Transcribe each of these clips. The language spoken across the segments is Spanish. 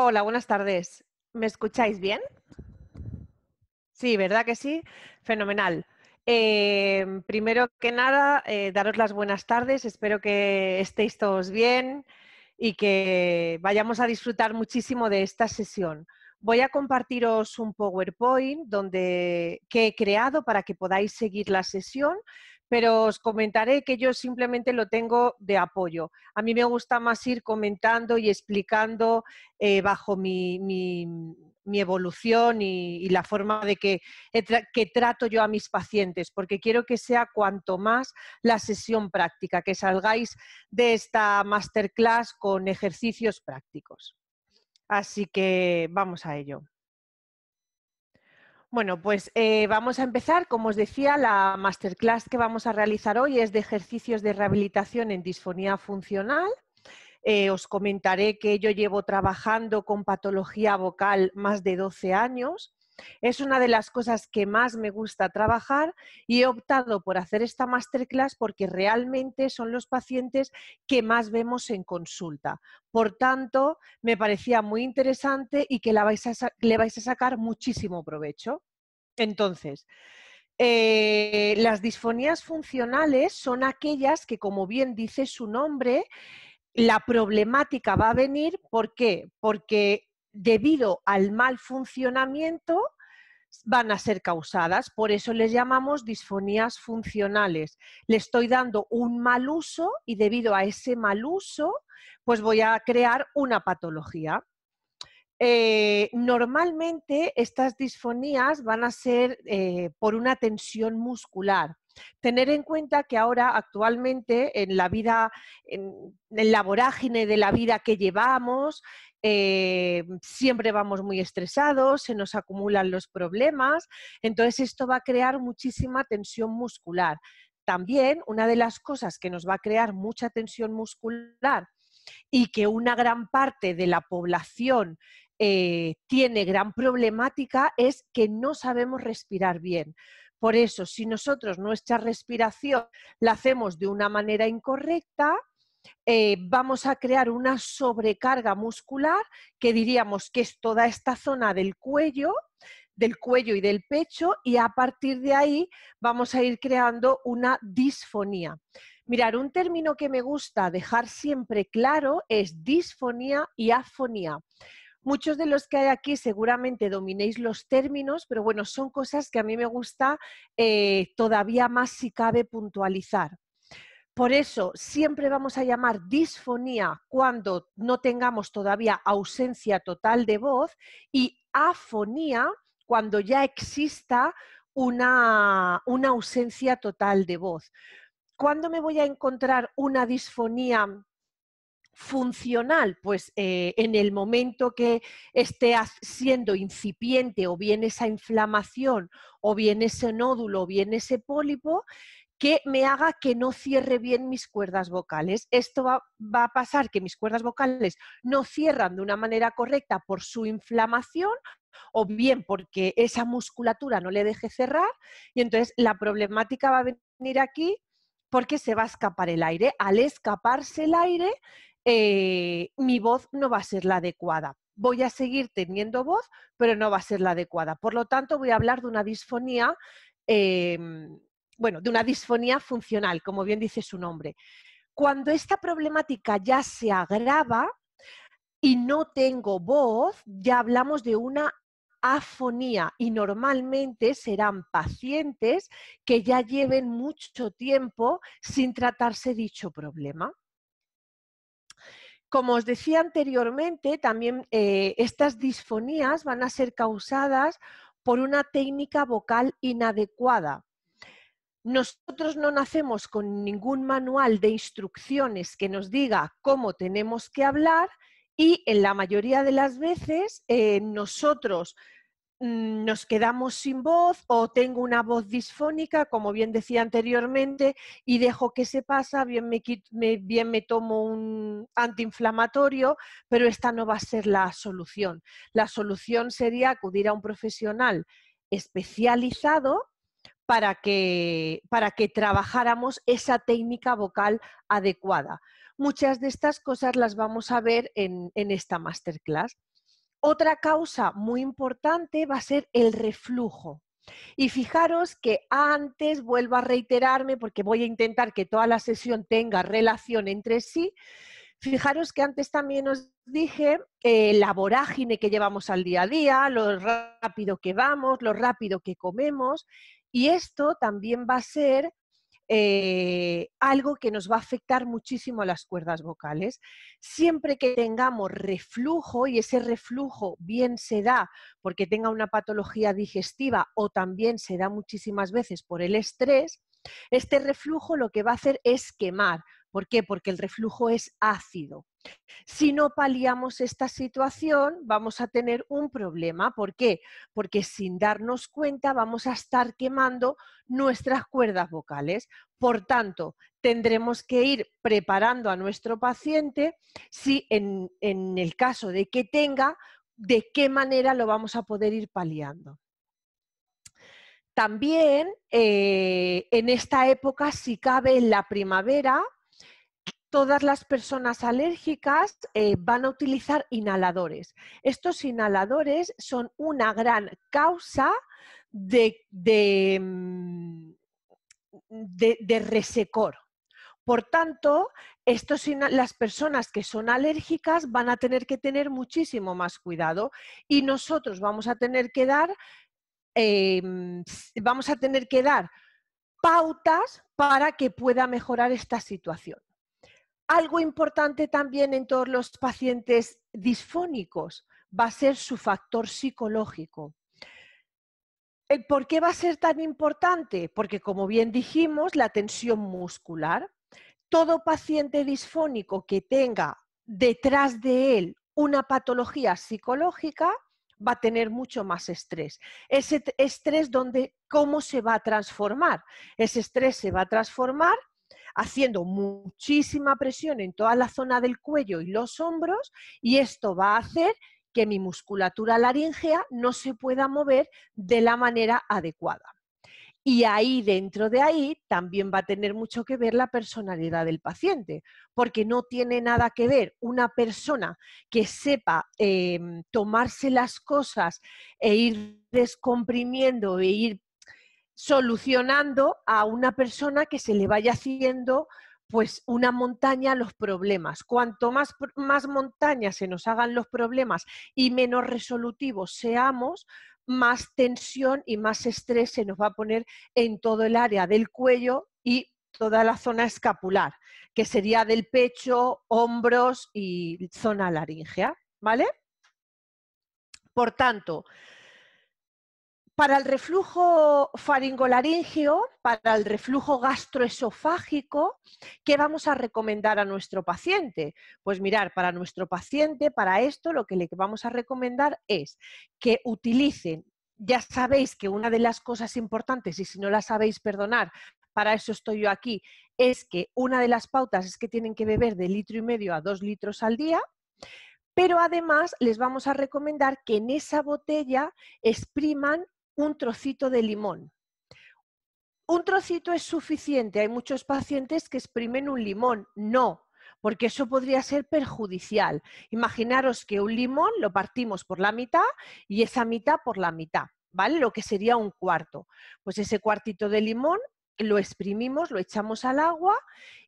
Hola, buenas tardes. ¿Me escucháis bien? Sí, ¿verdad que sí? Fenomenal. Em, primero que nada, eh, daros las buenas tardes. Espero que estéis todos bien y que vayamos a disfrutar muchísimo de esta sesión. Voy a compartiros un PowerPoint donde, que he creado para que podáis seguir la sesión, pero os comentaré que yo simplemente lo tengo de apoyo. A mí me gusta más ir comentando y explicando eh, bajo mi, evolución y, la forma de que trato yo a mis pacientes, porque quiero que sea cuanto más la sesión práctica, que salgáis de esta masterclass con ejercicios prácticos. Así que vamos a ello. Bueno, pues eh, vamos a empezar. Como os decía, la masterclass que vamos a realizar hoy es de ejercicios de rehabilitación en disfonía funcional. Eh, os comentaré que yo llevo trabajando con patología vocal más de 12 años. Es una de las cosas que más me gusta trabajar y he optado por hacer esta masterclass porque realmente son los pacientes que más vemos en consulta. Por tanto, me parecía muy interesante y que le vais a sacar muchísimo provecho. Entonces, eh, las disfonías funcionales son aquellas que, como bien dice su nombre, la problemática va a venir, ¿por qué? Porque debido al mal funcionamiento van a ser causadas. Por eso les llamamos disfonías funcionales. Le estoy dando un mal uso y debido a ese mal uso, pues voy a crear una patología. Eh, normalmente estas disfonías van a ser eh, por una tensión muscular. Tener en cuenta que ahora, actualmente, en la vida, en, la vorágine de la vida que llevamos, eh, siempre vamos muy estresados, se nos acumulan los problemas, entonces esto va a crear muchísima tensión muscular. También una de las cosas que nos va a crear mucha tensión muscular y que una gran parte de la población eh, tiene gran problemática es que no sabemos respirar bien. Por eso, si nosotros nuestra respiración la hacemos de una manera incorrecta, eh, vamos a crear una sobrecarga muscular que diríamos que es toda esta zona del cuello, del cuello y del pecho, y a partir de ahí vamos a ir creando una disfonía. Mirar, un término que me gusta dejar siempre claro es disfonía y afonía. Muchos de los que hay aquí seguramente dominéis los términos, pero bueno, son cosas que a mí me gusta eh, todavía más si cabe puntualizar. Por eso siempre vamos a llamar disfonía cuando no tengamos todavía ausencia total de voz y afonía cuando ya exista una, una ausencia total de voz. ¿Cuándo me voy a encontrar una disfonía funcional, pues eh, en el momento que esté siendo incipiente o bien esa inflamación o bien ese nódulo o bien ese pólipo, que me haga que no cierre bien mis cuerdas vocales. Esto va, va, a pasar que mis cuerdas vocales no cierran de una manera correcta por su inflamación o bien porque esa musculatura no le deje cerrar y entonces la problemática va a venir aquí porque se va a escapar el aire. Al escaparse el aire, eh, mi voz no va a ser la adecuada. Voy a seguir teniendo voz, pero no va a ser la adecuada. Por lo tanto, voy a hablar de una disfonía, em, bueno, de una disfonía funcional, como bien dice su nombre. Cuando esta problemática ya se agrava y no tengo voz, ya hablamos de una afonía y normalmente serán pacientes que ya lleven mucho tiempo sin tratarse dicho problema. Como os decía anteriormente, también eh, estas disfonías van a ser causadas por una técnica vocal inadecuada. Nosotros no nacemos con ningún manual de instrucciones que nos diga cómo tenemos que hablar y en la mayoría de las veces eh, nosotros Mm, nos quedamos sin voz o tengo una voz disfónica, como bien decía anteriormente, y dejo que se pasa, bien me, tomo un antiinflamatorio, pero esta no va a ser la solución. La solución sería acudir a un profesional especializado para que, trabajáramos esa técnica vocal adecuada. Muchas de estas cosas las vamos a ver en, en esta masterclass. Otra causa muy importante va a ser el reflujo. Y fijaros que antes vuelvo a reiterarme porque voy a intentar que toda la sesión tenga relación entre sí. Fijaros que antes también os dije eh, la vorágine que llevamos al día a día, lo rápido que vamos, lo rápido que comemos. Y esto también va a ser eh, algo que nos va a afectar muchísimo a las cuerdas vocales. Siempre que tengamos reflujo, y ese reflujo bien se da porque tenga una patología digestiva o también se da muchísimas veces por el estrés, este reflujo lo que va a hacer es quemar, ¿Por qué? Porque el reflujo es ácido. Si no paliamos esta situación, vamos a tener un problema. ¿Por qué? Porque sin darnos cuenta vamos a estar quemando nuestras cuerdas vocales. Por tanto, tendremos que ir preparando a nuestro paciente si en, el caso de que tenga, de qué manera lo vamos a poder ir paliando. También eh, en esta época, si cabe en la primavera, todas las personas alérgicas eh, van a utilizar inhaladores. Estos inhaladores son una gran causa de, de, mm, resecor. Por tanto, estos, las personas que son alérgicas van a tener que tener muchísimo más cuidado y nosotros vamos a tener que dar, em, vamos a tener que dar pautas para que pueda mejorar esta situación. Algo importante también en todos los pacientes disfónicos va a ser su factor psicológico. ¿Por qué va a ser tan importante? Porque, como bien dijimos, la tensión muscular, todo paciente disfónico que tenga detrás de él una patología psicológica va a tener mucho más estrés. Ese estrés donde cómo se va a transformar. Ese estrés se va a transformar haciendo muchísima presión en toda la zona del cuello y los hombros y esto va a hacer que mi musculatura laringea no se pueda mover de la manera adecuada. Y ahí, dentro de ahí, también va a tener mucho que ver la personalidad del paciente, porque no tiene nada que ver una persona que sepa em, tomarse las cosas e ir descomprimiendo e ir solucionando a una persona que se le vaya haciendo pues una montaña los problemas. Cuanto más, más se nos hagan los problemas y menos resolutivos seamos, más tensión y más estrés se nos va a poner en todo el área del cuello y toda la zona escapular, que sería del pecho, hombros y zona laringea, ¿vale? Por tanto, para el reflujo faringolaringio, para el reflujo gastroesofágico, ¿qué vamos a recomendar a nuestro paciente? Pues mirar, para nuestro paciente, para esto, lo que le vamos a recomendar es que utilicen, ya sabéis que una de las cosas importantes, y si no la sabéis, perdonar, para eso estoy yo aquí, es que una de las pautas es que tienen que beber de litro y medio a dos litros al día, pero además les vamos a recomendar que en esa botella expriman un trocito de limón. Un trocito es suficiente. Hay muchos pacientes que exprimen un limón. No, porque eso podría ser perjudicial. Imaginaros que un limón lo partimos por la mitad y esa mitad por la mitad, ¿vale? Lo que sería un cuarto. Pues ese cuartito de limón lo exprimimos, lo echamos al agua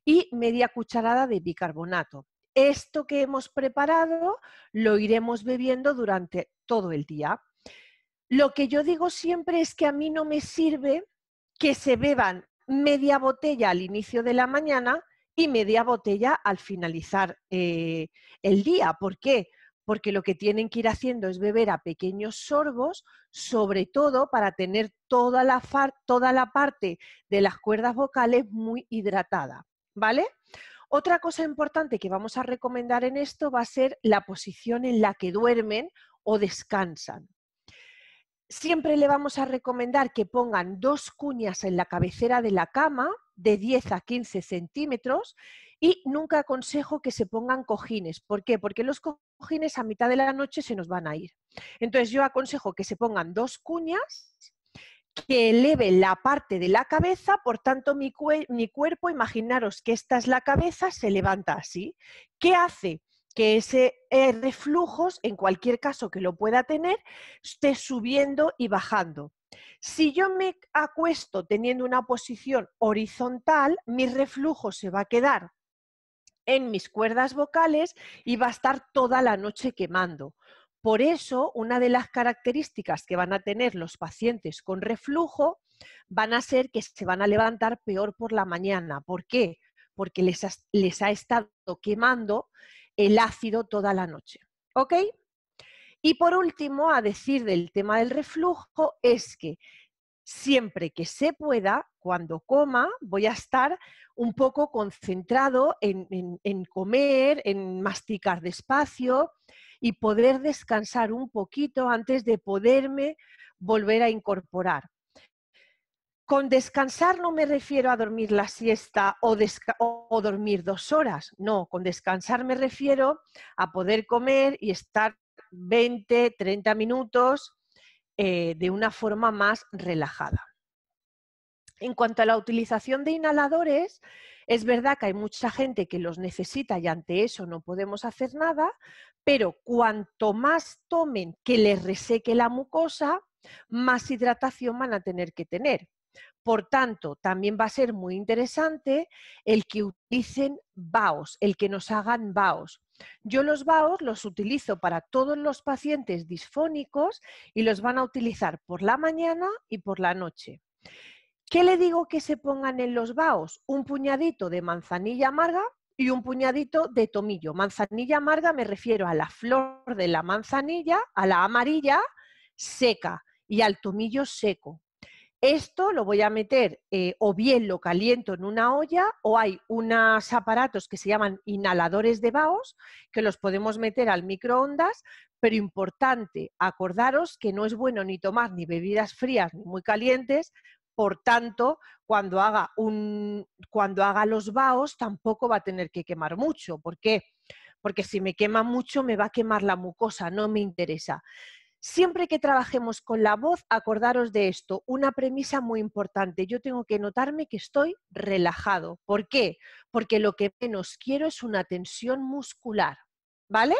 y media cucharada de bicarbonato. Esto que hemos preparado lo iremos bebiendo durante todo el día. Lo que yo digo siempre es que a mí no me sirve que se beban media botella al inicio de la mañana y media botella al finalizar eh, el día. ¿Por qué? Porque lo que tienen que ir haciendo es beber a pequeños sorbos, sobre todo para tener toda la, toda la parte de las cuerdas vocales muy hidratada. ¿Vale? Otra cosa importante que vamos a recomendar en esto va a ser la posición en la que duermen o descansan siempre le vamos a recomendar que pongan dos cuñas en la cabecera de la cama de 10 a 15 centímetros y nunca aconsejo que se pongan cojines. ¿Por qué? Porque los cojines a mitad de la noche se nos van a ir. Entonces yo aconsejo que se pongan dos cuñas que eleve la parte de la cabeza, por tanto mi, mi, cuerpo, imaginaros que esta es la cabeza, se levanta así. ¿Qué hace? que ese eh, reflujos, en cualquier caso que lo pueda tener, esté subiendo y bajando. Si yo me acuesto teniendo una posición horizontal, mi reflujo se va a quedar en mis cuerdas vocales y va a estar toda la noche quemando. Por eso, una de las características que van a tener los pacientes con reflujo van a ser que se van a levantar peor por la mañana. ¿Por qué? Porque les les ha estado quemando el ácido toda la noche. ¿Ok? Y por último, a decir del tema del reflujo, es que siempre que se pueda, cuando coma, voy a estar un poco concentrado en, en, comer, en masticar despacio y poder descansar un poquito antes de poderme volver a incorporar. Con descansar no me refiero a dormir la siesta o, dormir dos horas, no, con descansar me refiero a poder comer y estar 20, 30 minutos eh, de una forma más relajada. En cuanto a la utilización de inhaladores, es verdad que hay mucha gente que los necesita y ante eso no podemos hacer nada, pero cuanto más tomen que les reseque la mucosa, más hidratación van a tener que tener. Por tanto, también va a ser muy interesante el que utilicen BAOs, el que nos hagan vaos. Yo los vaos los utilizo para todos los pacientes disfónicos y los van a utilizar por la mañana y por la noche. ¿Qué le digo que se pongan en los vaos? Un puñadito de manzanilla amarga y un puñadito de tomillo. Manzanilla amarga me refiero a la flor de la manzanilla, a la amarilla seca y al tomillo seco. Esto lo voy a meter eh, o bien lo caliento en una olla o hay unos aparatos que se llaman inhaladores de baos que los podemos meter al microondas, pero importante, acordaros que no es bueno ni tomar ni bebidas frías ni muy calientes, por tanto, cuando haga, cuando haga los baos tampoco va a tener que quemar mucho. ¿Por qué? Porque si me quema mucho me va a quemar la mucosa, no me interesa. Siempre que trabajemos con la voz, acordaros de esto, una premisa muy importante. Yo tengo que notarme que estoy relajado. ¿Por qué? Porque lo que menos quiero es una tensión muscular, ¿vale?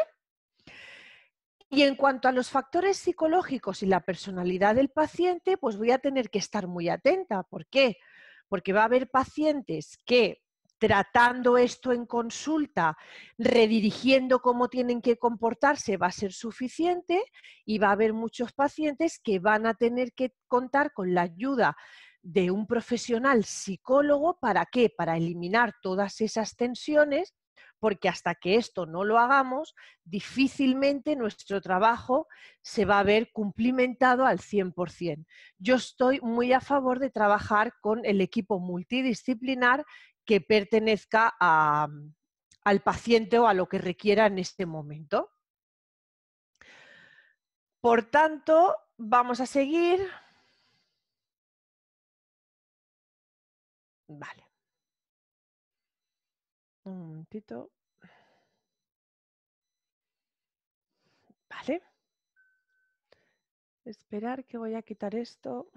Y en cuanto a los factores psicológicos y la personalidad del paciente, pues voy a tener que estar muy atenta. ¿Por qué? Porque va a haber pacientes que tratando esto en consulta, redirigiendo cómo tienen que comportarse, va a ser suficiente y va a haber muchos pacientes que van a tener que contar con la ayuda de un profesional psicólogo. ¿Para qué? Para eliminar todas esas tensiones, porque hasta que esto no lo hagamos, difícilmente nuestro trabajo se va a ver cumplimentado al 100%. Yo estoy muy a favor de trabajar con el equipo multidisciplinar que pertenezca mm, al paciente o a lo que requiera en este momento. Por tanto, vamos a seguir. Vale. Un momentito. Vale. Esperar que voy a quitar esto.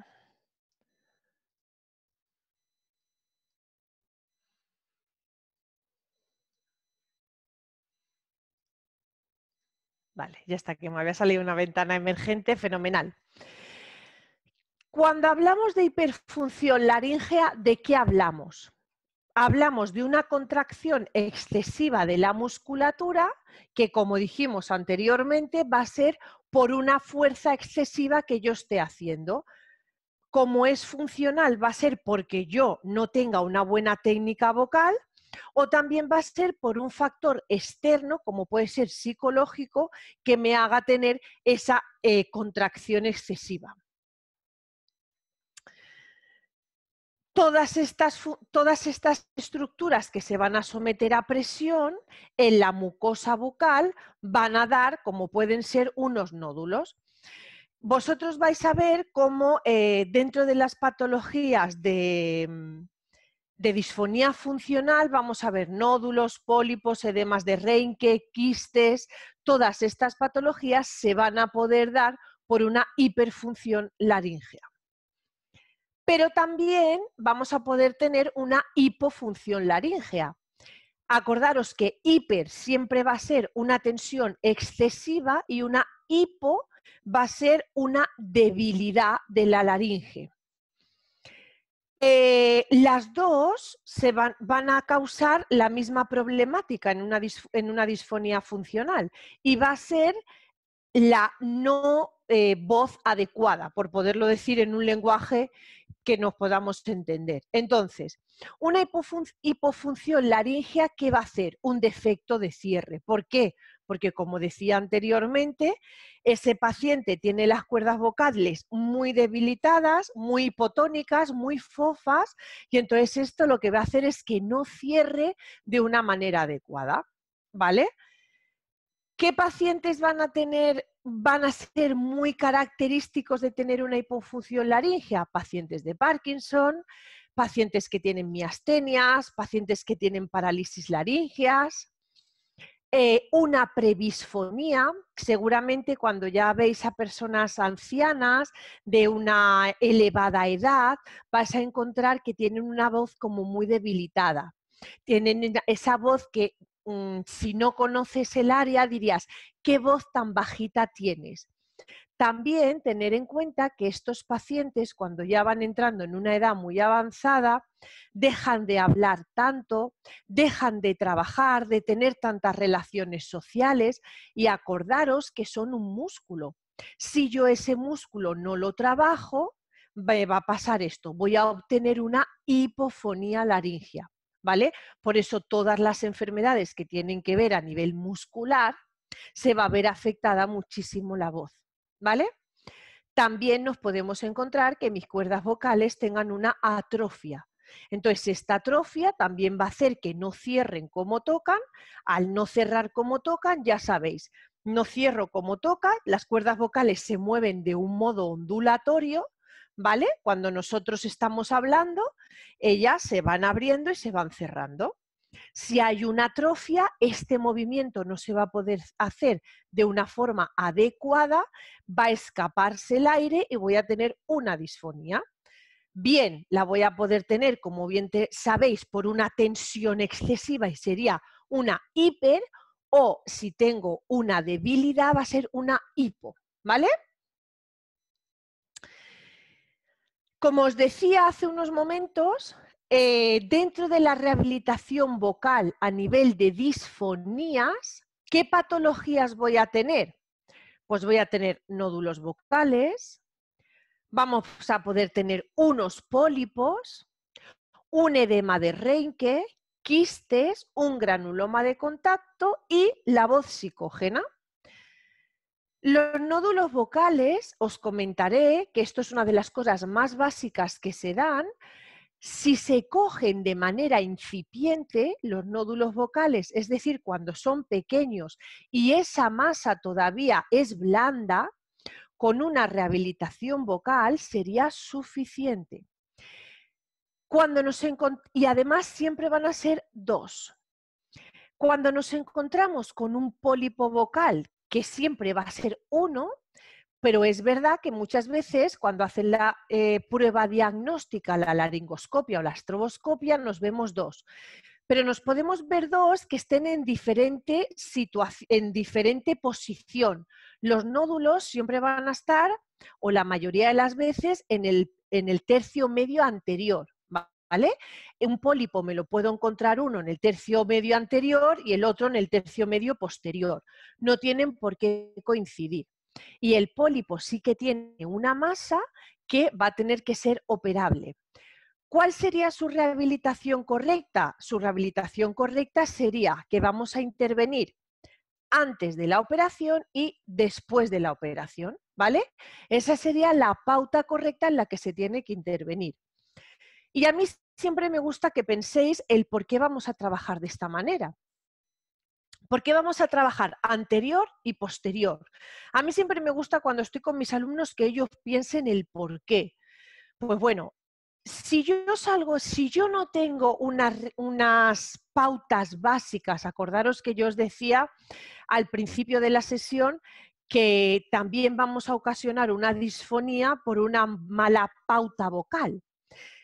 Vale, ya está, que me había salido una ventana emergente, fenomenal. Cuando hablamos de hiperfunción laríngea, ¿de qué hablamos? Hablamos de una contracción excesiva de la musculatura que, como dijimos anteriormente, va a ser por una fuerza excesiva que yo esté haciendo. Como es funcional, va a ser porque yo no tenga una buena técnica vocal o también va a ser por un factor externo, como puede ser psicológico, que me haga tener esa eh, contracción excesiva. Todas estas, todas estas, estructuras que se van a someter a presión en la mucosa bucal van a dar, como pueden ser, unos nódulos. Vosotros vais a ver cómo eh, dentro de las patologías de, mm, de disfonía funcional vamos a ver nódulos, pólipos, edemas de Reinke, quistes, todas estas patologías se van a poder dar por una hiperfunción laríngea. Pero también vamos a poder tener una hipofunción laríngea. Acordaros que hiper siempre va a ser una tensión excesiva y una hipo va a ser una debilidad de la laringe. Eh, las dos se van, a causar la misma problemática en una, disfonía funcional y va a ser la no eh, voz adecuada, por poderlo decir en un lenguaje que nos podamos entender. Entonces, una hipofunción laringea que va a hacer un defecto de cierre. ¿Por qué? porque como decía anteriormente, ese paciente tiene las cuerdas vocales muy debilitadas, muy hipotónicas, muy fofas, y entonces esto lo que va a hacer es que no cierre de una manera adecuada, ¿vale? ¿Qué pacientes van a tener van a ser muy característicos de tener una hipofunción laríngea? Pacientes de Parkinson, pacientes que tienen miastenias, pacientes que tienen parálisis laringeas, eh, una previsfonía, seguramente cuando ya veis a personas ancianas de una elevada edad, vais a encontrar que tienen una voz como muy debilitada. Tienen esa voz que mm, si no conoces el área dirías, ¿qué voz tan bajita tienes? También tener en cuenta que estos pacientes, cuando ya van entrando en una edad muy avanzada, dejan de hablar tanto, dejan de trabajar, de tener tantas relaciones sociales y acordaros que son un músculo. Si yo ese músculo no lo trabajo, me va a pasar esto, voy a obtener una hipofonía laringia. ¿vale? Por eso todas las enfermedades que tienen que ver a nivel muscular, se va a ver afectada muchísimo la voz. ¿vale? También nos podemos encontrar que mis cuerdas vocales tengan una atrofia. Entonces, esta atrofia también va a hacer que no cierren como tocan. Al no cerrar como tocan, ya sabéis, no cierro como toca, las cuerdas vocales se mueven de un modo ondulatorio, ¿vale? Cuando nosotros estamos hablando, ellas se van abriendo y se van cerrando. Si hay una atrofia, este movimiento no se va a poder hacer de una forma adecuada, va a escaparse el aire y voy a tener una disfonía. Bien, la voy a poder tener, como bien sabéis, por una tensión excesiva y sería una hiper, o si tengo una debilidad va a ser una hipo, ¿vale? Como os decía hace unos momentos, eh, dentro de la rehabilitación vocal a nivel de disfonías, ¿qué patologías voy a tener? Pues voy a tener nódulos vocales, vamos a poder tener unos pólipos, un edema de Reinke, quistes, un granuloma de contacto y la voz psicógena. Los nódulos vocales, os comentaré que esto es una de las cosas más básicas que se dan, si se cogen de manera incipiente los nódulos vocales, es decir, cuando son pequeños y esa masa todavía es blanda, con una rehabilitación vocal sería suficiente. Cuando nos y además siempre van a ser dos. Cuando nos encontramos con un pólipo vocal, que siempre va a ser uno, pero es verdad que muchas veces cuando hacen la eh, prueba diagnóstica, la laringoscopia o la estroboscopia, nos vemos dos. Pero nos podemos ver dos que estén en diferente, en diferente posición. Los nódulos siempre van a estar, o la mayoría de las veces, en el, tercio medio anterior. ¿Vale? Un pólipo me lo puedo encontrar uno en el tercio medio anterior y el otro en el tercio medio posterior. No tienen por qué coincidir. Y el pólipo sí que tiene una masa que va a tener que ser operable. ¿Cuál sería su rehabilitación correcta? Su rehabilitación correcta sería que vamos a intervenir antes de la operación y después de la operación, ¿vale? Esa sería la pauta correcta en la que se tiene que intervenir. Y a mí siempre me gusta que penséis el por qué vamos a trabajar de esta manera. ¿Por qué vamos a trabajar anterior y posterior. A mí siempre me gusta cuando estoy con mis alumnos que ellos piensen el por qué. Pues bueno, si yo salgo, si yo no tengo unas pautas básicas, acordaros que yo os decía al principio de la sesión que también vamos a ocasionar una disfonía por una mala pauta vocal.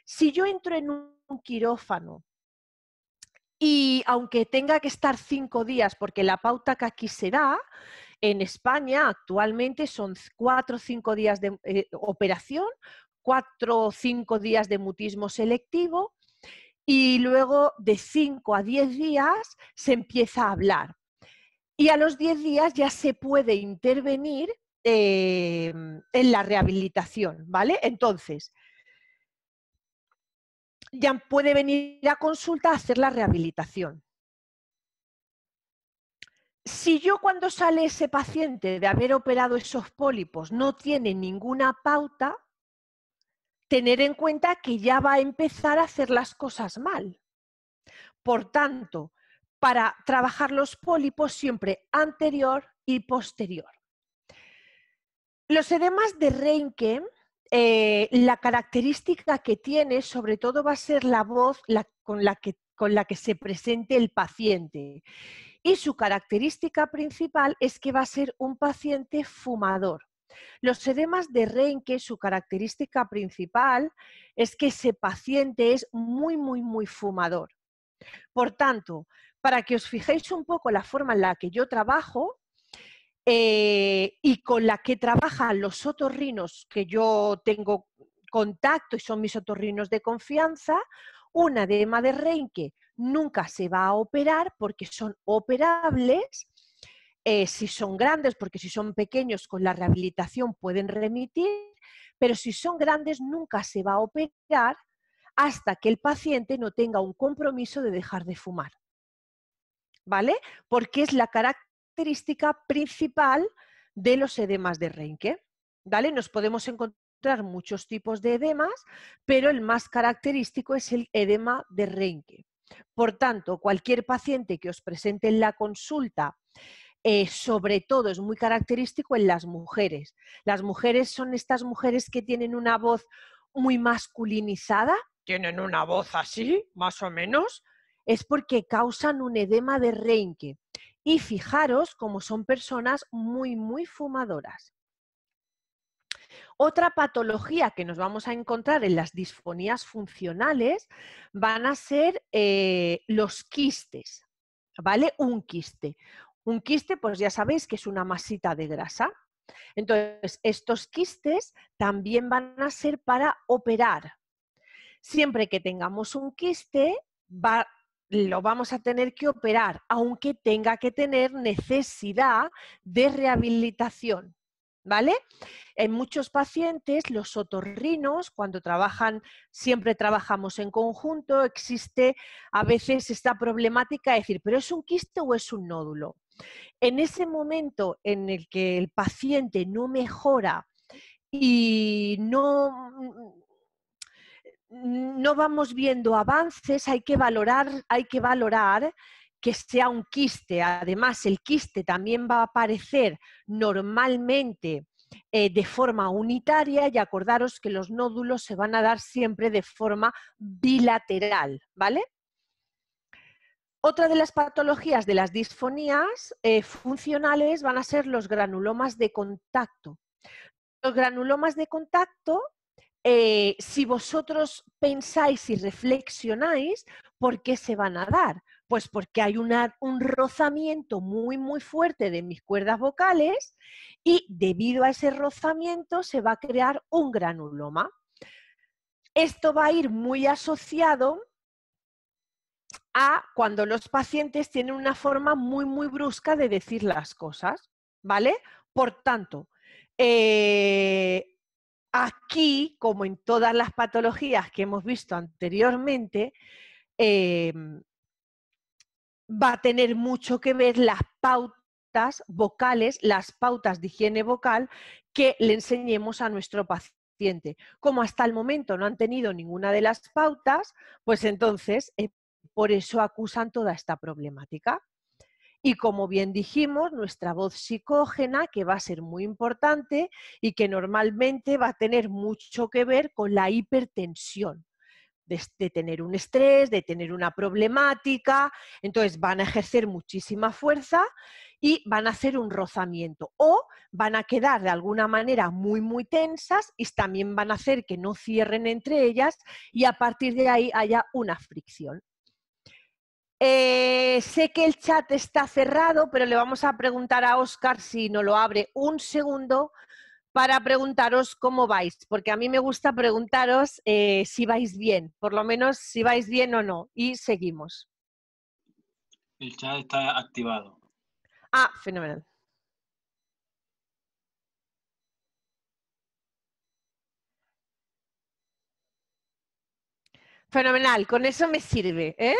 Si yo entro en un quirófano y aunque tenga que estar cinco días, porque la pauta que aquí se da, en España actualmente son cuatro o cinco días de eh, operación, cuatro o cinco días de mutismo selectivo y luego de cinco a diez días se empieza a hablar. Y a los diez días ya se puede intervenir em, en la rehabilitación, ¿vale? Entonces, ya puede venir a consulta a hacer la rehabilitación. Si yo cuando sale ese paciente de haber operado esos pólipos no tiene ninguna pauta, tener en cuenta que ya va a empezar a hacer las cosas mal. Por tanto, para trabajar los pólipos siempre anterior y posterior. Los edemas de Reinke eh, la característica que tiene sobre todo va a ser la voz con, la que, se presente el paciente. Y su característica principal es que va a ser un paciente fumador. Los edemas de Reinke, su característica principal es que ese paciente es muy, muy, muy fumador. Por tanto, para que os fijéis un poco la forma en la que yo trabajo, eh, y con la que trabajan los otorrinos que yo tengo contacto y son mis otorrinos de confianza, una de de Reinque nunca se va a operar porque son operables, eh, si son grandes, porque si son pequeños con la rehabilitación pueden remitir, pero si son grandes nunca se va a operar hasta que el paciente no tenga un compromiso de dejar de fumar. ¿Vale? Porque es la, característica principal de los edemas de Reinke. Nos podemos encontrar muchos tipos de edemas, pero el más característico es el edema de Renke. Por tanto, cualquier paciente que os presente en la consulta, eh, sobre todo es muy característico en las mujeres. Las mujeres son estas mujeres que tienen una voz muy masculinizada, tienen una voz así, más o menos, es porque causan un edema de Reinke. Y fijaros como son personas muy, muy fumadoras. Otra patología que nos vamos a encontrar en las disfonías funcionales van a ser eh, los quistes, ¿vale? Un quiste. Un quiste, pues ya sabéis que es una masita de grasa. Entonces, estos quistes también van a ser para operar. Siempre que tengamos un quiste, va, lo vamos a tener que operar, aunque tenga que tener necesidad de rehabilitación. ¿Vale? En muchos pacientes, los otorrinos, cuando trabajan, siempre trabajamos en conjunto, existe a veces esta problemática de decir, ¿pero es un quiste o es un nódulo? En ese momento en el que el paciente no mejora y no no vamos viendo avances, hay que valorar, hay que valorar que sea un quiste. Además, el quiste también va a aparecer normalmente eh, de forma unitaria y acordaros que los nódulos se van a dar siempre de forma bilateral, ¿vale? Otra de las patologías de las disfonías eh, funcionales van a ser los granulomas de contacto. Los granulomas de contacto eh, si vosotros pensáis y reflexionáis, ¿por qué se van a dar? Pues porque hay un rozamiento muy, muy fuerte de mis cuerdas vocales y debido a ese rozamiento se va a crear un granuloma. Esto va a ir muy asociado a cuando los pacientes tienen una forma muy, muy brusca de decir las cosas, ¿vale? Por tanto, eh, Aquí, como en todas las patologías que hemos visto anteriormente, em, va a tener mucho que ver las pautas vocales, las pautas de higiene vocal que le enseñemos a nuestro paciente. Como hasta el momento no han tenido ninguna de las pautas, pues entonces eh, por eso acusan toda esta problemática. Y como bien dijimos, nuestra voz psicógena, que va a ser muy importante y que normalmente va a tener mucho que ver con la hipertensión, de, tener un estrés, de tener una problemática. Entonces van a ejercer muchísima fuerza y van a hacer un rozamiento o van a quedar de alguna manera muy, muy tensas y también van a hacer que no cierren entre ellas y a partir de ahí haya una fricción. Eh, sé que el chat está cerrado, pero le vamos a preguntar a Oscar si no lo abre un segundo para preguntaros cómo vais, porque a mí me gusta preguntaros eh, si vais bien, por lo menos si vais bien o no, y seguimos. El chat está activado. Ah, fenomenal. Fenomenal, con eso me sirve, ¿eh?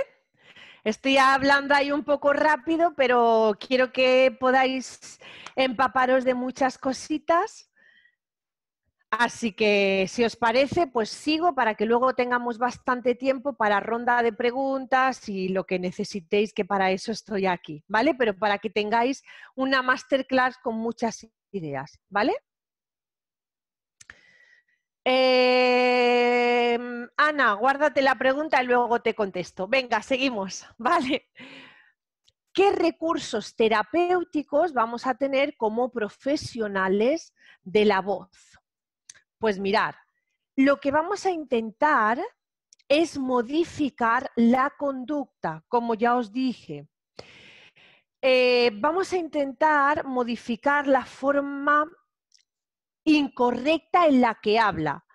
Estoy hablando ahí un poco rápido, pero quiero que podáis empaparos de muchas cositas. Así que, si os parece, pues sigo para que luego tengamos bastante tiempo para ronda de preguntas y lo que necesitéis, que para eso estoy aquí, ¿vale? Pero para que tengáis una masterclass con muchas ideas, ¿vale? Em, Ana, guárdate la pregunta y luego te contesto. Venga, seguimos. Vale. ¿Qué recursos terapéuticos vamos a tener como profesionales de la voz? Pues mirar, lo que vamos a intentar es modificar la conducta, como ya os dije. Eh, vamos a intentar modificar la forma incorrecta en la que habla,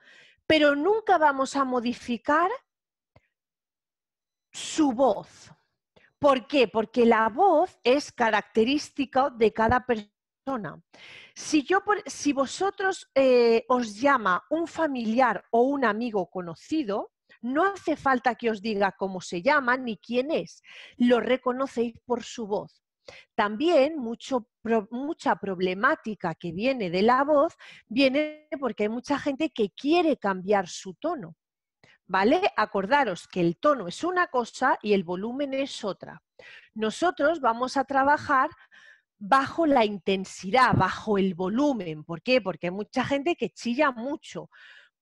pero nunca vamos a modificar su voz. ¿Por qué? Porque la voz es característica de cada persona. Si, yo, si vosotros eh, os llama un familiar o un amigo conocido, no hace falta que os diga cómo se llama ni quién es, lo reconocéis por su voz. También mucha problemática que viene de la voz viene porque hay mucha gente que quiere cambiar su tono. ¿Vale? Acordaros que el tono es una cosa y el volumen es otra. Nosotros vamos a trabajar bajo la intensidad, bajo el volumen. ¿Por qué? Porque hay mucha gente que chilla mucho.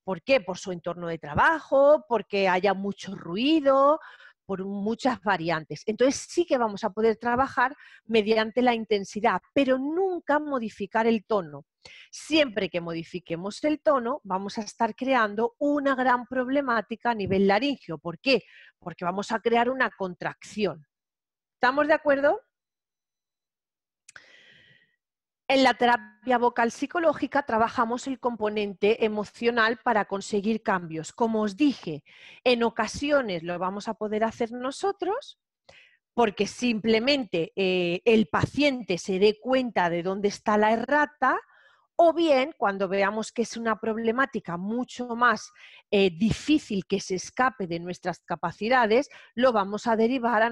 ¿Por qué? Por su entorno de trabajo, porque haya mucho ruido, por muchas variantes. Entonces sí que vamos a poder trabajar mediante la intensidad, pero nunca modificar el tono. Siempre que modifiquemos el tono, vamos a estar creando una gran problemática a nivel laringio. ¿Por qué? Porque vamos a crear una contracción. ¿Estamos de acuerdo? En la terapia vocal psicológica trabajamos el componente emocional para conseguir cambios. Como os dije, en ocasiones lo vamos a poder hacer nosotros porque simplemente eh, el paciente se dé cuenta de dónde está la errata o bien, cuando veamos que es una problemática mucho más eh, difícil que se escape de nuestras capacidades, lo vamos a derivar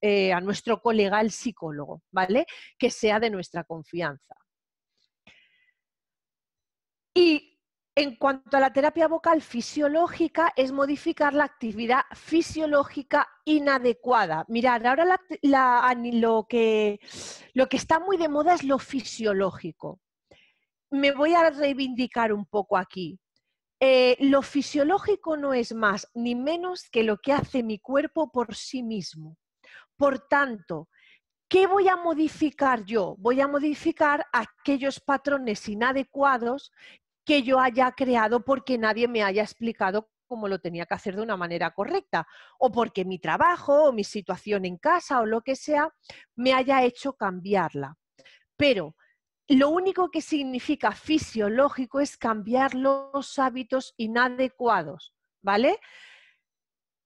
eh, a nuestro, colega, el psicólogo, ¿vale? Que sea de nuestra confianza. Y en cuanto a la terapia vocal fisiológica, es modificar la actividad fisiológica inadecuada. Mirad, ahora lo que está muy de moda es lo fisiológico me voy a reivindicar un poco aquí. Eh, lo fisiológico no es más ni menos que lo que hace mi cuerpo por sí mismo. Por tanto, ¿qué voy a modificar yo? Voy a modificar aquellos patrones inadecuados que yo haya creado porque nadie me haya explicado cómo lo tenía que hacer de una manera correcta, o porque mi trabajo o mi situación en casa o lo que sea me haya hecho cambiarla. Pero lo único que significa fisiológico es cambiar los hábitos inadecuados, ¿vale?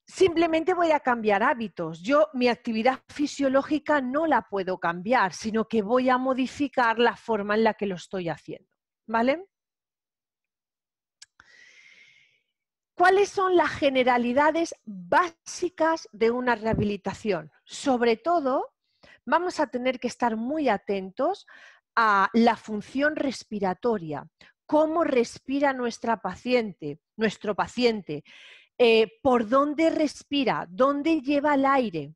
Simplemente voy a cambiar hábitos. Yo mi actividad fisiológica no la puedo cambiar, sino que voy a modificar la forma en la que lo estoy haciendo, ¿vale? ¿Cuáles son las generalidades básicas de una rehabilitación? Sobre todo, vamos a tener que estar muy atentos a la función respiratoria, cómo respira nuestra paciente, nuestro paciente, eh, por dónde respira, dónde lleva el aire.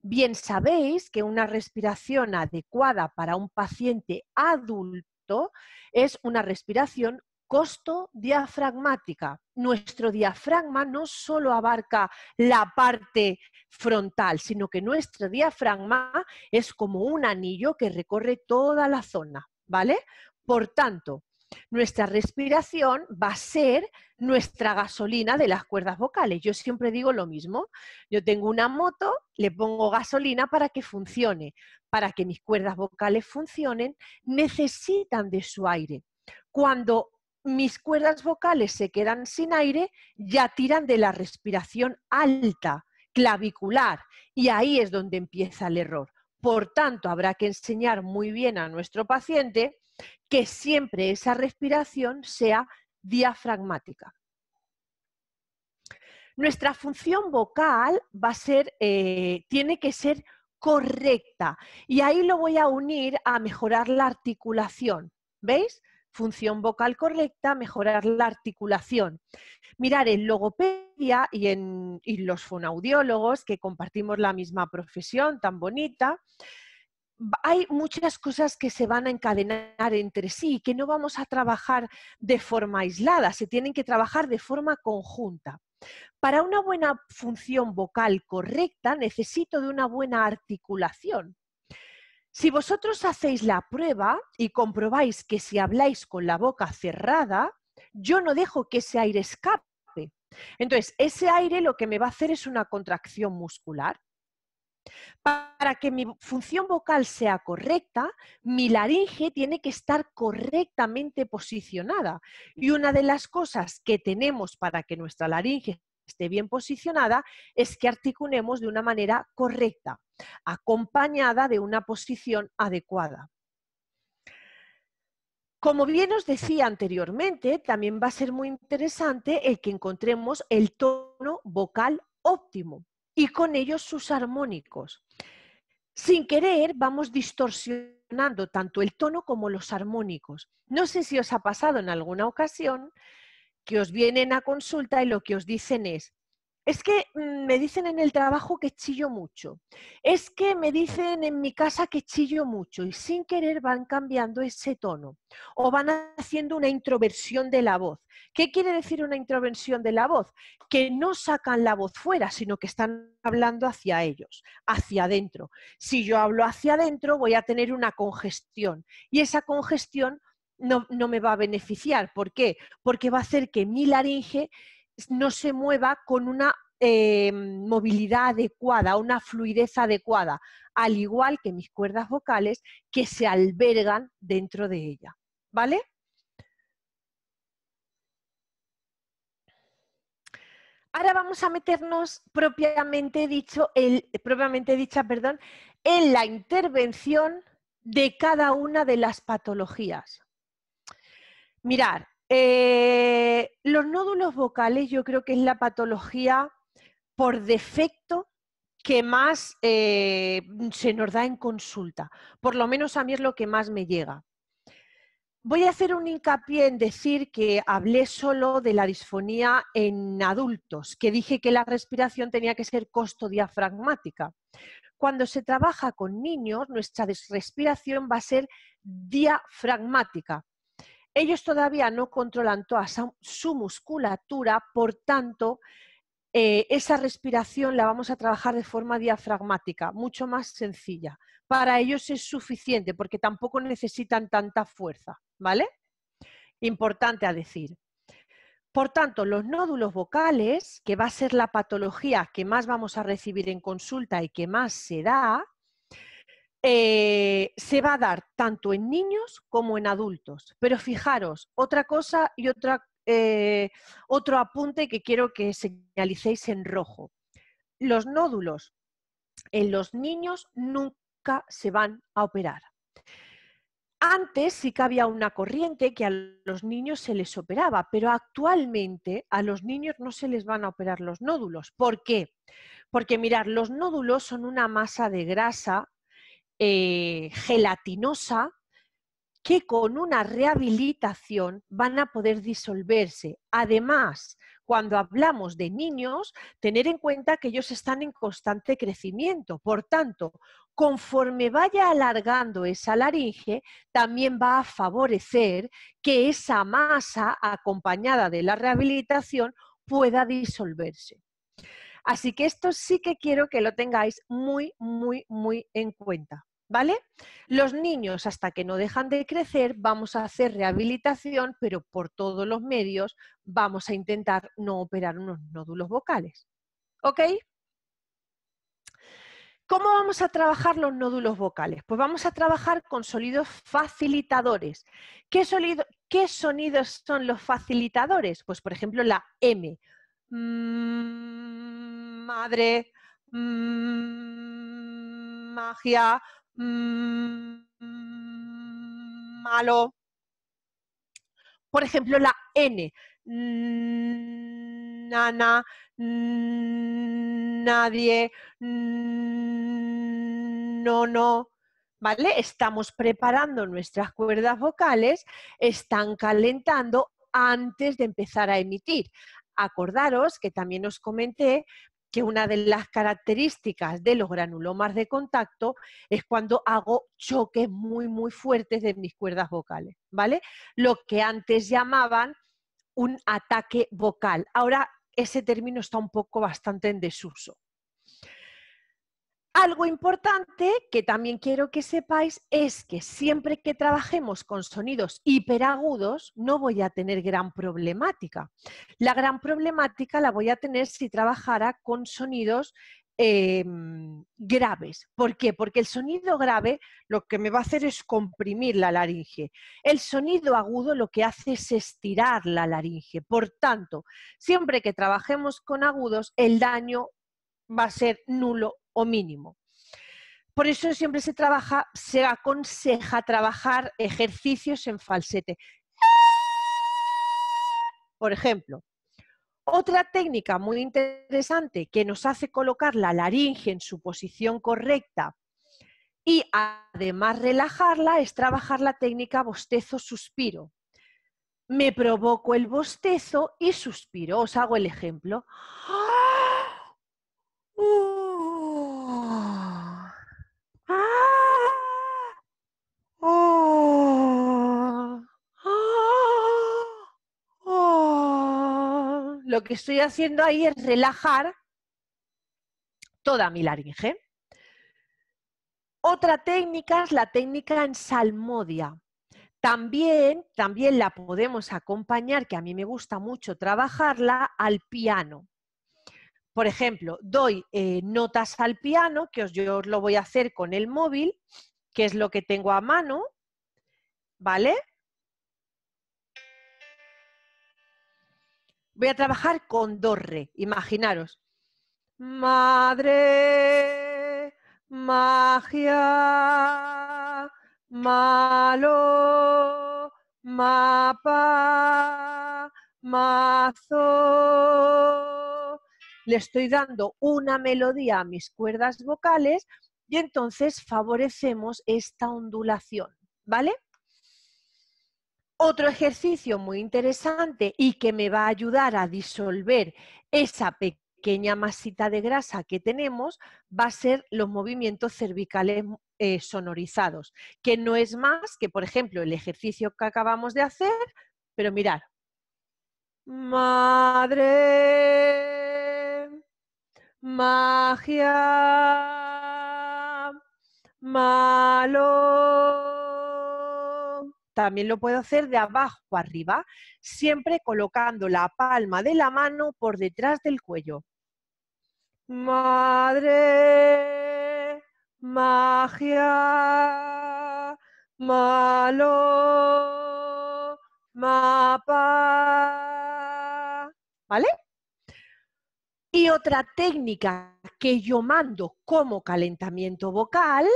Bien sabéis que una respiración adecuada para un paciente adulto es una respiración costo diafragmática. Nuestro diafragma no solo abarca la parte frontal, sino que nuestro diafragma es como un anillo que recorre toda la zona, ¿vale? Por tanto, nuestra respiración va a ser nuestra gasolina de las cuerdas vocales. Yo siempre digo lo mismo. Yo tengo una moto, le pongo gasolina para que funcione. Para que mis cuerdas vocales funcionen, necesitan de su aire. Cuando mis cuerdas vocales se quedan sin aire, ya tiran de la respiración alta, clavicular, y ahí es donde empieza el error. Por tanto, habrá que enseñar muy bien a nuestro paciente que siempre esa respiración sea diafragmática. Nuestra función vocal va a ser, eh, tiene que ser correcta y ahí lo voy a unir a mejorar la articulación. ¿Veis? función vocal correcta, mejorar la articulación. Mirar en logopedia y en los fonaudiólogos, que compartimos la misma profesión tan bonita, hay muchas cosas que se van a encadenar entre sí, que no vamos a trabajar de forma aislada, se tienen que trabajar de forma conjunta. Para una buena función vocal correcta necesito de una buena articulación. Si vosotros hacéis la prueba y comprobáis que si habláis con la boca cerrada, yo no dejo que ese aire escape. Entonces, ese aire lo que me va a hacer es una contracción muscular. Para que mi función vocal sea correcta, mi laringe tiene que estar correctamente posicionada. Y una de las cosas que tenemos para que nuestra laringe esté bien posicionada, es que articulemos de una manera correcta, acompañada de una posición adecuada. Como bien os decía anteriormente, también va a ser muy interesante el que encontremos el tono vocal óptimo y con ello sus armónicos. Sin querer vamos distorsionando tanto el tono como los armónicos. No sé si os ha pasado en alguna ocasión que os vienen a consulta y lo que os dicen es, es que mm, me dicen en el trabajo que chillo mucho, es que me dicen en mi casa que chillo mucho y sin querer van cambiando ese tono o van haciendo una introversión de la voz. ¿Qué quiere decir una introversión de la voz? Que no sacan la voz fuera, sino que están hablando hacia ellos, hacia adentro. Si yo hablo hacia adentro voy a tener una congestión y esa congestión no, me va a beneficiar. ¿Por qué? Porque va a hacer que mi laringe no se mueva con una eh, movilidad adecuada, una fluidez adecuada, al igual que mis cuerdas vocales que se albergan dentro de ella. ¿Vale? Ahora vamos a meternos propiamente, dicho, dicha en la intervención de cada una de las patologías. Mirar, eh, los nódulos vocales yo creo que es la patología por defecto que más eh, se nos da en consulta. Por lo menos a mí es lo que más me llega. Voy a hacer un hincapié en decir que hablé solo de la disfonía en adultos, que dije que la respiración tenía que ser diafragmática. Cuando se trabaja con niños, nuestra respiración va a ser diafragmática. Ellos todavía no controlan toda su musculatura, por tanto, eh, esa respiración la vamos a trabajar de forma diafragmática, mucho más sencilla. Para ellos es suficiente porque tampoco necesitan tanta fuerza, ¿vale? Importante a decir. Por tanto, los nódulos vocales, que va a ser la patología que más vamos a recibir en consulta y que más se da, eh, se va a dar tanto en niños como en adultos. Pero fijaros, otra cosa y otra, eh, otro apunte que quiero que señalicéis en rojo. Los nódulos en los niños nunca se van a operar. Antes sí que había una corriente que a los niños se les operaba, pero actualmente a los niños no se les van a operar los nódulos. ¿Por qué? Porque mirar, los nódulos son una masa de grasa eh, gelatinosa que con una rehabilitación van a poder disolverse. Además, cuando hablamos de niños, tener en cuenta que ellos están en constante crecimiento. Por tanto, conforme vaya alargando esa laringe, también va a favorecer que esa masa acompañada de la rehabilitación pueda disolverse. Así que esto sí que quiero que lo tengáis muy, muy, muy en cuenta. ¿vale? Los niños hasta que no dejan de crecer vamos a hacer rehabilitación, pero por todos los medios vamos a intentar no operar unos nódulos vocales. ¿Ok? ¿Cómo vamos a trabajar los nódulos vocales? Pues vamos a trabajar con sonidos facilitadores. ¿Qué, sonidos son los facilitadores? Pues por ejemplo la M. Mm, madre, mm, magia, Mm, mm, malo. Por ejemplo, la N. Mm, nana, nadie, no, no. ¿Vale? Estamos preparando nuestras cuerdas vocales, están calentando antes de empezar a emitir. Acordaros que también os comenté que una de las características de los granulomas de contacto es cuando hago choques muy, muy fuertes de mis cuerdas vocales, ¿vale? Lo que antes llamaban un ataque vocal. Ahora ese término está un poco bastante en desuso, algo importante que también quiero que sepáis es que siempre que trabajemos con sonidos hiperagudos no voy a tener gran problemática. La gran problemática la voy a tener si trabajara con sonidos em, graves. ¿Por qué? Porque el sonido grave lo que me va a hacer es comprimir la laringe. El sonido agudo lo que hace es estirar la laringe. Por tanto, siempre que trabajemos con agudos, el daño va a ser nulo o mínimo. Por eso siempre se trabaja, se aconseja trabajar ejercicios en falsete. Por ejemplo, otra técnica muy interesante que nos hace colocar la laringe en su posición correcta y además relajarla es trabajar la técnica bostezo-suspiro. Me provoco el bostezo y suspiro. Os hago el ejemplo. ¡Ah! ¡Uh! lo que estoy haciendo ahí es relajar toda mi laringe. Otra técnica es la técnica en salmodia. También, también la podemos acompañar, que a mí me gusta mucho trabajarla, al piano. Por ejemplo, doy eh, notas al piano, que os, yo os lo voy a hacer con el móvil, que es lo que tengo a mano, ¿vale? Voy a trabajar con do re, imaginaros. Madre, magia, malo, mapa, mazo. Le estoy dando una melodía a mis cuerdas vocales y entonces favorecemos esta ondulación, ¿vale? Otro ejercicio muy interesante y que me va a ayudar a disolver esa pequeña masita de grasa que tenemos va a ser los movimientos cervicales eh, sonorizados, que no es más que, por ejemplo, el ejercicio que acabamos de hacer, pero mirad. Madre, magia, malo también lo puedo hacer de abajo arriba, siempre colocando la palma de la mano por detrás del cuello. Madre, magia, malo, mapa. ¿Vale? Y otra técnica que yo mando como calentamiento vocal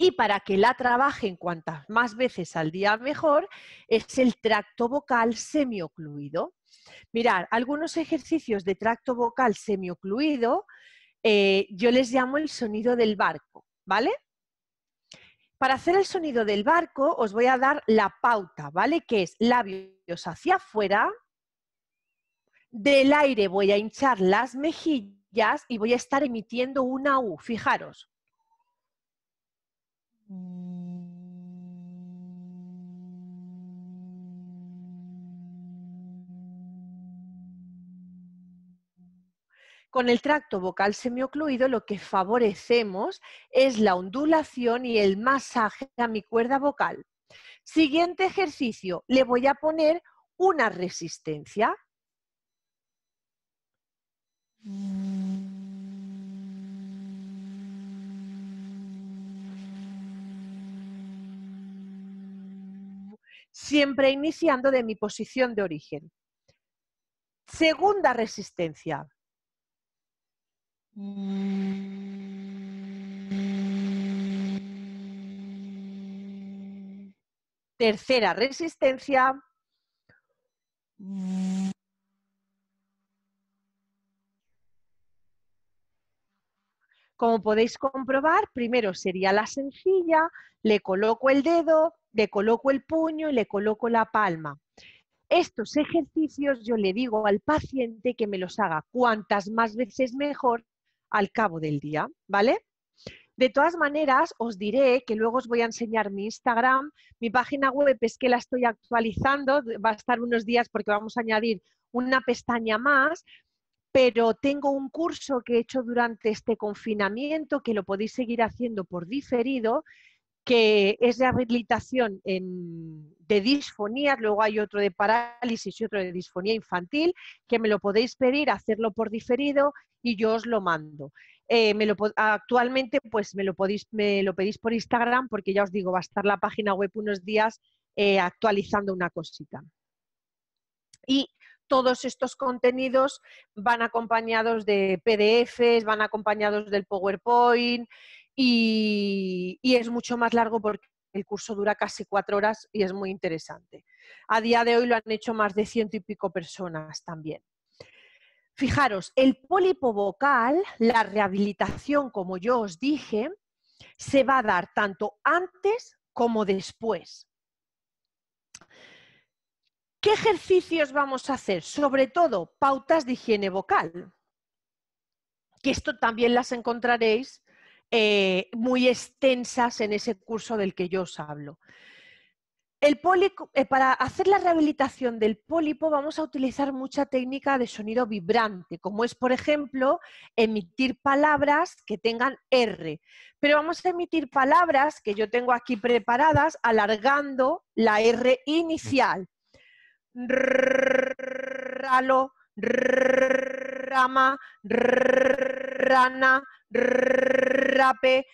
y para que la trabajen cuantas más veces al día mejor, es el tracto vocal semiocluido. Mirar, algunos ejercicios de tracto vocal semiocluido, eh, yo les llamo el sonido del barco, ¿vale? Para hacer el sonido del barco os voy a dar la pauta, ¿vale? Que es labios hacia afuera, del aire voy a hinchar las mejillas y voy a estar emitiendo una U, fijaros. Con el tracto vocal semiocluido lo que favorecemos es la ondulación y el masaje a mi cuerda vocal. Siguiente ejercicio, le voy a poner una resistencia. siempre iniciando de mi posición de origen. Segunda resistencia. Tercera resistencia. Como podéis comprobar, primero sería la sencilla, le coloco el dedo, le coloco el puño y le coloco la palma. Estos ejercicios yo le digo al paciente que me los haga cuantas más veces mejor al cabo del día, ¿vale? De todas maneras, os diré que luego os voy a enseñar mi Instagram, mi página web es que la estoy actualizando, va a estar unos días porque vamos a añadir una pestaña más, pero tengo un curso que he hecho durante este confinamiento, que lo podéis seguir haciendo por diferido, que es de habilitación de disfonías, luego hay otro de parálisis y otro de disfonía infantil, que me lo podéis pedir, hacerlo por diferido y yo os lo mando. Eh, me lo, actualmente pues me lo, podéis, lo pedís por Instagram porque ya os digo, va a estar la página web unos días eh, actualizando una cosita. Y todos estos contenidos van acompañados de PDFs, van acompañados del PowerPoint y, es mucho más largo porque el curso dura casi cuatro horas y es muy interesante. A día de hoy lo han hecho más de ciento y pico personas también. Fijaros, el pólipo vocal, la rehabilitación, como yo os dije, se va a dar tanto antes como después. ¿Qué ejercicios vamos a hacer? Sobre todo, pautas de higiene vocal, que esto también las encontraréis eh, muy extensas en ese curso del que yo os hablo. El eh, para hacer la rehabilitación del pólipo vamos a utilizar mucha técnica de sonido vibrante, como es, por ejemplo, emitir palabras que tengan R. Pero vamos a emitir palabras que yo tengo aquí preparadas alargando la R inicial ralo, rama, rana, rape,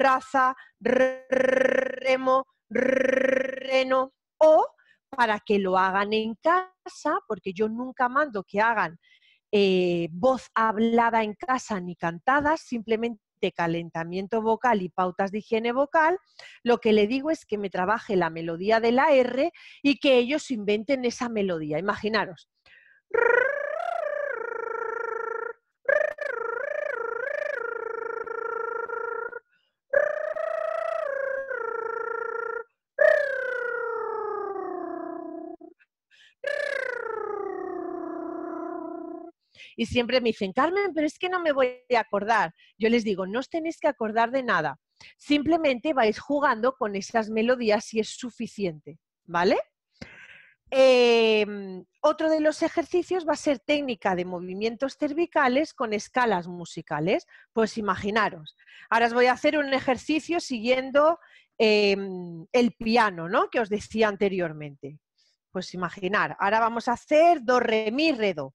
raza, remo, reno, o para que lo hagan en casa, porque yo nunca mando que hagan voz hablada en casa ni cantada, simplemente de calentamiento vocal y pautas de higiene vocal, lo que le digo es que me trabaje la melodía de la R y que ellos inventen esa melodía. Imaginaros. y siempre me dicen, Carmen, pero es que no me voy a acordar. Yo les digo, no os tenéis que acordar de nada. Simplemente vais jugando con esas melodías si es suficiente, ¿vale? Em, otro de los ejercicios va a ser técnica de movimientos cervicales con escalas musicales. Pues imaginaros, ahora os voy a hacer un ejercicio siguiendo em, el piano, ¿no? Que os decía anteriormente. Pues imaginar, ahora vamos a hacer do, re, mi, re, do.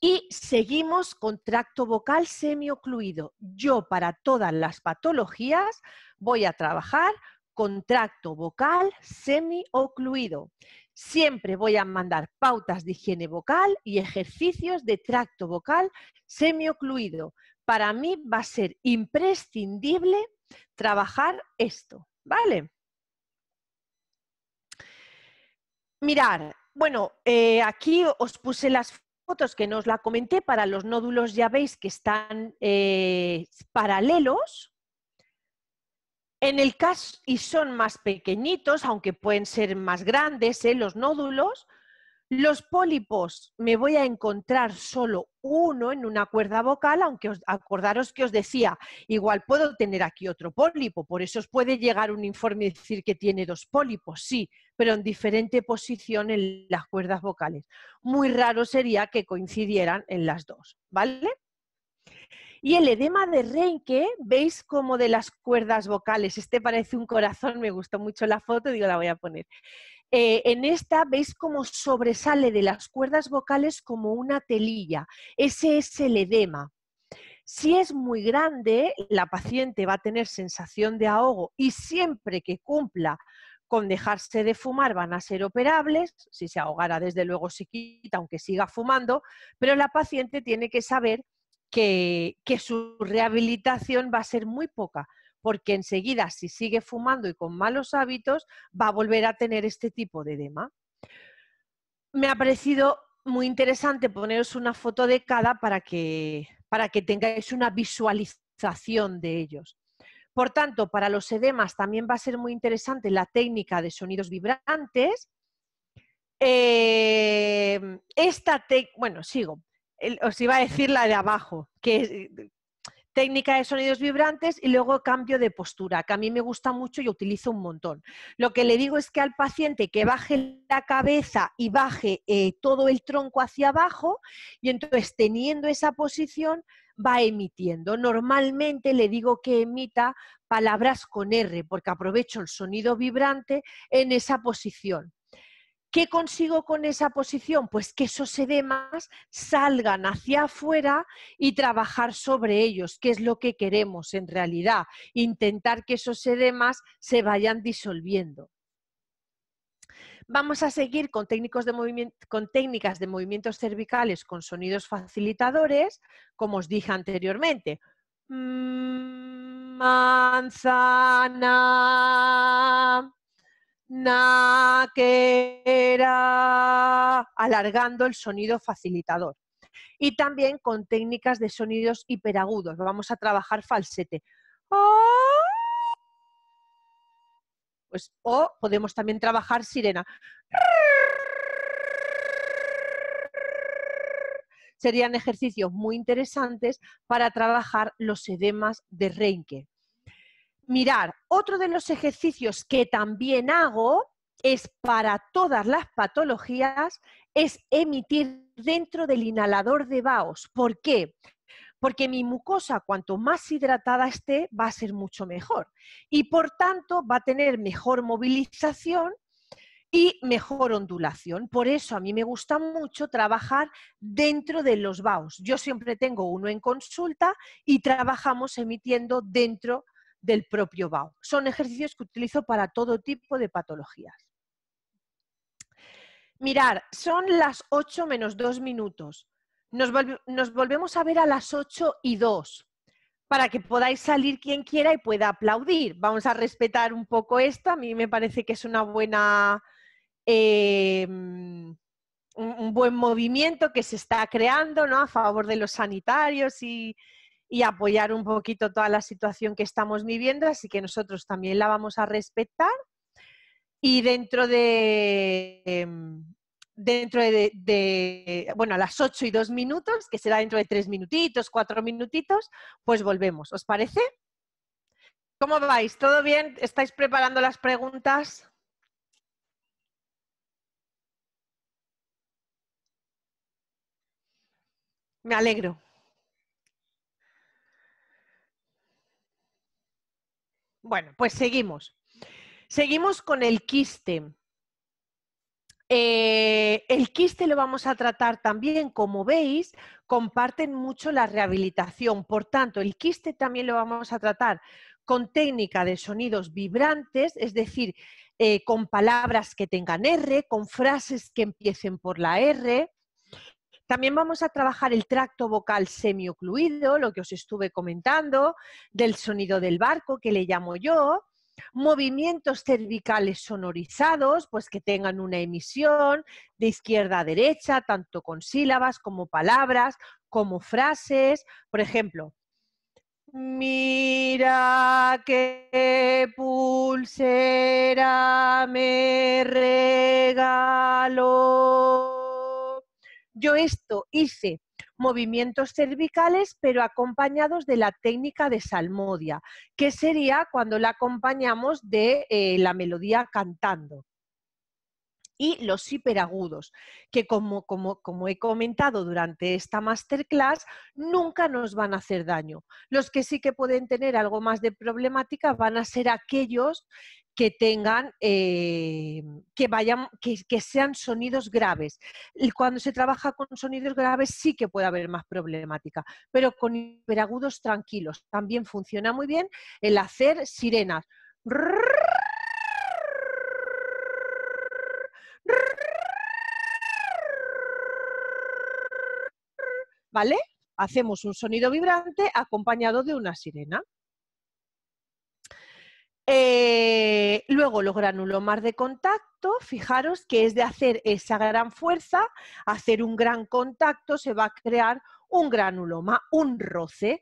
Y seguimos con tracto vocal semiocluido. Yo para todas las patologías voy a trabajar con tracto vocal semiocluido. Siempre voy a mandar pautas de higiene vocal y ejercicios de tracto vocal semiocluido. Para mí va a ser imprescindible trabajar esto, ¿vale? Mirar, bueno, eh, aquí os puse las fotos que no os la comenté, para los nódulos ya veis que están eh, paralelos. En el caso, y son más pequeñitos, aunque pueden ser más grandes eh, los nódulos, los pólipos, me voy a encontrar solo uno en una cuerda vocal, aunque os, acordaros que os decía, igual puedo tener aquí otro pólipo, por eso os puede llegar un informe y decir que tiene dos pólipos, sí, pero en diferente posición en las cuerdas vocales. Muy raro sería que coincidieran en las dos, ¿vale? Y el edema de Reinke, veis cómo de las cuerdas vocales, este parece un corazón, me gustó mucho la foto, digo, la voy a poner. Eh, en esta veis cómo sobresale de las cuerdas vocales como una telilla. Ese es el edema. Si es muy grande, la paciente va a tener sensación de ahogo y siempre que cumpla con dejarse de fumar van a ser operables, si se ahogara desde luego se quita, aunque siga fumando, pero la paciente tiene que saber que, su rehabilitación va a ser muy poca, porque enseguida si sigue fumando y con malos hábitos va a volver a tener este tipo de edema. Me ha parecido muy interesante poneros una foto de cada para que, para que tengáis una visualización de ellos. Por tanto, para los edemas también va a ser muy interesante la técnica de sonidos vibrantes. Eh, esta bueno, sigo. os iba a decir la de abajo, que es, técnica de sonidos vibrantes y luego cambio de postura, que a mí me gusta mucho y utilizo un montón. Lo que le digo es que al paciente que baje la cabeza y baje eh, todo el tronco hacia abajo y entonces teniendo esa posición va emitiendo. Normalmente le digo que emita palabras con R porque aprovecho el sonido vibrante en esa posición. ¿Qué consigo con esa posición? Pues que esos edemas salgan hacia afuera y trabajar sobre ellos, que es lo que queremos en realidad, intentar que esos edemas se vayan disolviendo. Vamos a seguir con, con, técnicas de movimientos cervicales con sonidos facilitadores, como os dije anteriormente. Mm, manzana alargando el sonido facilitador. Y también con técnicas de sonidos hiperagudos. Vamos a trabajar falsete. ¡Oh! Pues, o podemos también trabajar sirena. Serían ejercicios muy interesantes para trabajar los edemas de Reinke. Mirar, otro de los ejercicios que también hago es para todas las patologías, es emitir dentro del inhalador de Baos. ¿Por qué? Porque mi mucosa, cuanto más hidratada esté, va a ser mucho mejor. Y por tanto, va a tener mejor movilización y mejor ondulación. Por eso a mí me gusta mucho trabajar dentro de los baos. Yo siempre tengo uno en consulta y trabajamos emitiendo dentro del propio BAO. Son ejercicios que utilizo para todo tipo de patologías. Mirar, son las 8 menos 2 minutos. Nos, volvemos a ver a las 8 y 2 para que podáis salir quien quiera y pueda aplaudir. Vamos a respetar un poco esto. A mí me parece que es una buena, em, un, un buen movimiento que se está creando ¿no? a favor de los sanitarios y, y apoyar un poquito toda la situación que estamos viviendo, así que nosotros también la vamos a respetar. Y dentro de, em, dentro de, bueno, a las 8 y 2 minutos, que será dentro de 3 minutitos, 4 minutitos, pues volvemos. ¿Os parece? ¿Cómo vais? ¿Todo bien? ¿Estáis preparando las preguntas? Me alegro. Bueno, pues seguimos. Seguimos con el quiste. Eh, el quiste lo vamos a tratar también, como veis, comparten mucho la rehabilitación. Por tanto, el quiste también lo vamos a tratar con técnica de sonidos vibrantes, es decir, eh, con palabras que tengan R, con frases que empiecen por la R, también vamos a trabajar el tracto vocal semiocluido, lo que os estuve comentando, del sonido del barco, que le llamo yo, movimientos cervicales sonorizados, pues que tengan una emisión de izquierda a derecha, tanto con sílabas como palabras, como frases. Por ejemplo, mira qué pulsera me regaló. Yo esto hice movimientos cervicales, pero acompañados de la técnica de salmodia, que sería cuando la acompañamos de eh, la melodía cantando y los hiperagudos, que como, como, como, he comentado durante esta masterclass, nunca nos van a hacer daño. Los que sí que pueden tener algo más de problemática van a ser aquellos que tengan, eh, que, vayan, que, sean sonidos graves. cuando se trabaja con sonidos graves sí que puede haber más problemática, pero con hiperagudos tranquilos también funciona muy bien el hacer sirenas. ¿Vale? Hacemos un sonido vibrante acompañado de una sirena. Eh, luego los granulomas de contacto, fijaros que es de hacer esa gran fuerza, hacer un gran contacto, se va a crear un granuloma, un roce.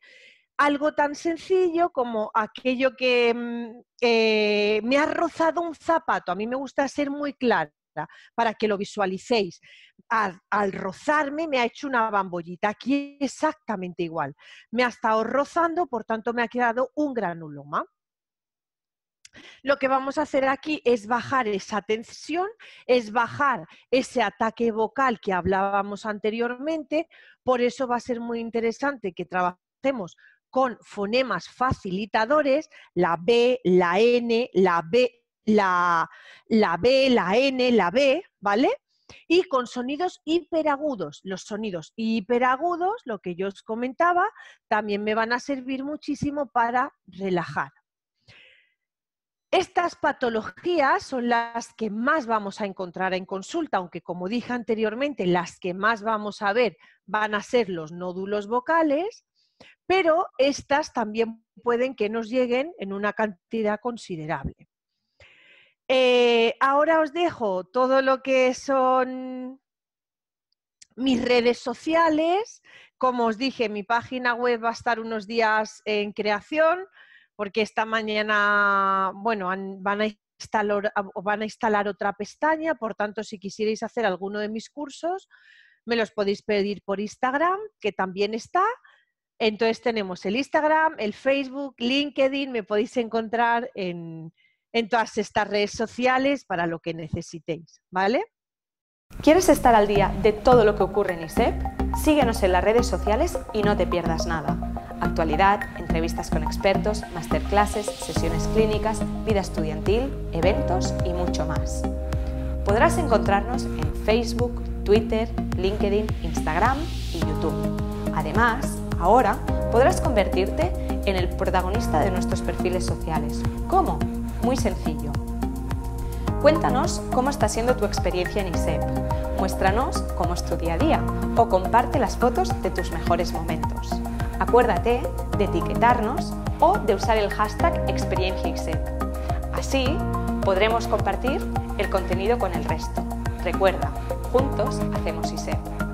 Algo tan sencillo como aquello que mm, eh, me ha rozado un zapato. A mí me gusta ser muy claro para que lo visualicéis. Al, rozarme me ha hecho una bambollita, aquí exactamente igual. Me ha estado rozando, por tanto me ha quedado un granuloma. Lo que vamos a hacer aquí es bajar esa tensión, es bajar ese ataque vocal que hablábamos anteriormente, por eso va a ser muy interesante que trabajemos con fonemas facilitadores, la B, la N, la B la, la B, la N, la B, ¿vale? Y con sonidos hiperagudos. Los sonidos hiperagudos, lo que yo os comentaba, también me van a servir muchísimo para relajar. Estas patologías son las que más vamos a encontrar en consulta, aunque como dije anteriormente, las que más vamos a ver van a ser los nódulos vocales, pero estas también pueden que nos lleguen en una cantidad considerable. Eh, ahora os dejo todo lo que son mis redes sociales. Como os dije, mi página web va a estar unos días en creación, porque esta mañana, bueno, van a van a instalar otra pestaña, por tanto, si quisierais hacer alguno de mis cursos, me los podéis pedir por Instagram, que también está. Entonces tenemos el Instagram, el Facebook, LinkedIn, me podéis encontrar en, en todas estas redes sociales para lo que necesitéis, ¿vale? ¿Quieres estar al día de todo lo que ocurre en ISEP? Síguenos en las redes sociales y no te pierdas nada. Actualidad, entrevistas con expertos, masterclasses, sesiones clínicas, vida estudiantil, eventos y mucho más. Podrás encontrarnos en Facebook, Twitter, LinkedIn, Instagram y YouTube. Además, ahora podrás convertirte en el protagonista de nuestros perfiles sociales. ¿Cómo? Muy sencillo. Cuéntanos cómo está siendo tu experiencia en ISEP. Muéstranos cómo es tu día a día o comparte las fotos de tus mejores momentos. Acuérdate de etiquetarnos o de usar el hashtag #ExperienciaISEP. Así podremos compartir el contenido con el resto. Recuerda, juntos hacemos ISEP.